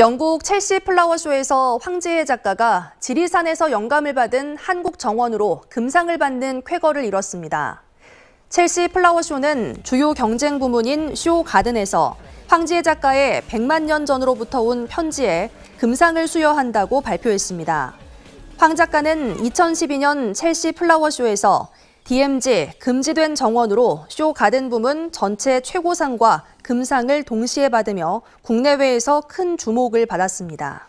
영국 첼시 플라워쇼에서 황지혜 작가가 지리산에서 영감을 받은 한국 정원으로 금상을 받는 쾌거를 이뤘습니다. 첼시 플라워쇼는 주요 경쟁 부문인 쇼 가든에서 황지혜 작가의 100만 년 전으로부터 온 편지에 금상을 수여한다고 발표했습니다. 황 작가는 2012년 첼시 플라워쇼에서 d m z 금지된 정원으로 쇼 가든 부문 전체 최고상과 금상을 동시에 받으며 국내외에서 큰 주목을 받았습니다.